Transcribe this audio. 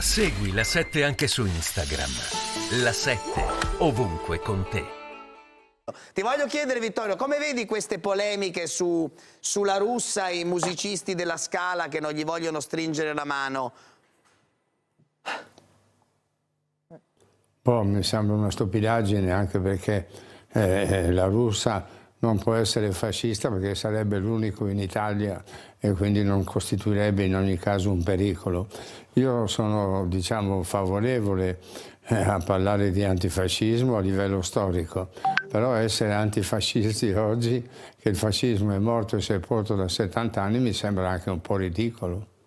Segui la 7 anche su Instagram. La 7 ovunque con te. Ti voglio chiedere, Vittorio, come vedi queste polemiche su, sulla russa e i musicisti della Scala che non gli vogliono stringere la mano? Poi mi sembra una stupidaggine anche perché eh, eh la russa non può essere fascista perché sarebbe l'unico in Italia e quindi non costituirebbe in ogni caso un pericolo. Io sono diciamo, favorevole eh, a parlare di antifascismo a livello storico, però essere antifascisti oggi, che il fascismo è morto e sepolto da 70 anni, mi sembra anche un po' ridicolo.